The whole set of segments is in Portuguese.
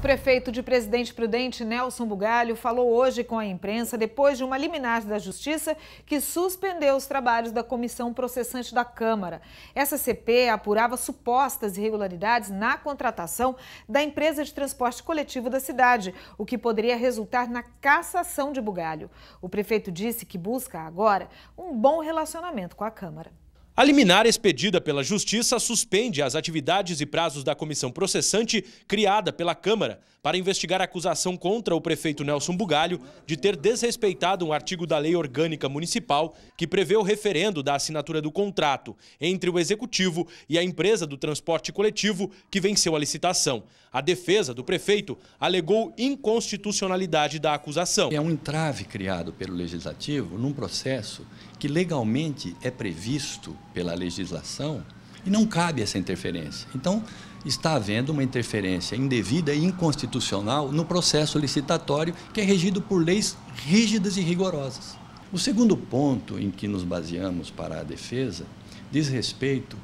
O Prefeito de Presidente Prudente Nelson Bugalho falou hoje com a imprensa depois de uma liminar da Justiça que suspendeu os trabalhos da comissão processante da Câmara. Essa CP apurava supostas irregularidades na contratação da empresa de transporte coletivo da cidade, o que poderia resultar na cassação de Bugalho. O prefeito disse que busca agora um bom relacionamento com a Câmara. A liminar expedida pela Justiça suspende as atividades e prazos da comissão processante criada pela Câmara para investigar a acusação contra o prefeito Nelson Bugalho de ter desrespeitado um artigo da Lei Orgânica Municipal que prevê o referendo da assinatura do contrato entre o Executivo e a empresa do transporte coletivo que venceu a licitação. A defesa do prefeito alegou inconstitucionalidade da acusação. É um entrave criado pelo Legislativo num processo que legalmente é previsto pela legislação e não cabe essa interferência. Então, está havendo uma interferência indevida e inconstitucional no processo licitatório que é regido por leis rígidas e rigorosas. O segundo ponto em que nos baseamos para a defesa diz respeito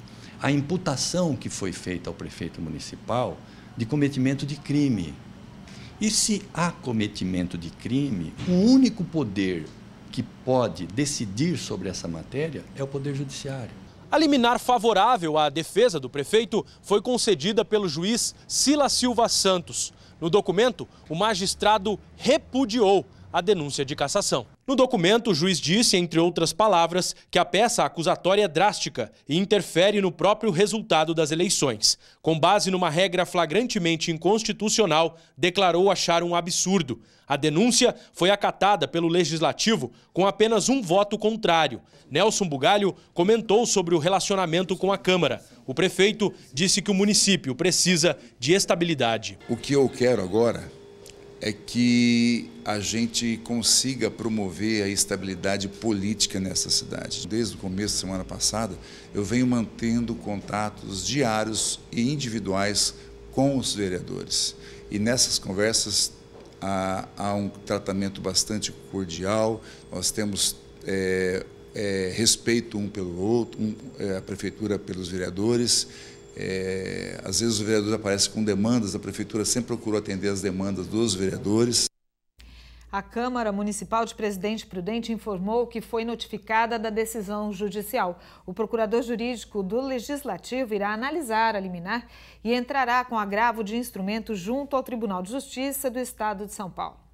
à imputação que foi feita ao prefeito municipal de cometimento de crime. E se há cometimento de crime, o um único poder que pode decidir sobre essa matéria é o Poder Judiciário. A liminar favorável à defesa do prefeito foi concedida pelo juiz Sila Silva Santos. No documento, o magistrado repudiou a denúncia de cassação. No documento, o juiz disse, entre outras palavras, que a peça acusatória é drástica e interfere no próprio resultado das eleições. Com base numa regra flagrantemente inconstitucional, declarou achar um absurdo. A denúncia foi acatada pelo legislativo com apenas um voto contrário. Nelson Bugalho comentou sobre o relacionamento com a Câmara. O prefeito disse que o município precisa de estabilidade. O que eu quero agora é que a gente consiga promover a estabilidade política nessa cidade. Desde o começo da semana passada, eu venho mantendo contatos diários e individuais com os vereadores. E nessas conversas há, há um tratamento bastante cordial, nós temos é, é, respeito um pelo outro, um, é, a prefeitura pelos vereadores. É, às vezes os vereadores aparecem com demandas, a prefeitura sempre procurou atender as demandas dos vereadores. A Câmara Municipal de Presidente Prudente informou que foi notificada da decisão judicial. O procurador jurídico do Legislativo irá analisar a liminar e entrará com agravo de instrumento junto ao Tribunal de Justiça do Estado de São Paulo.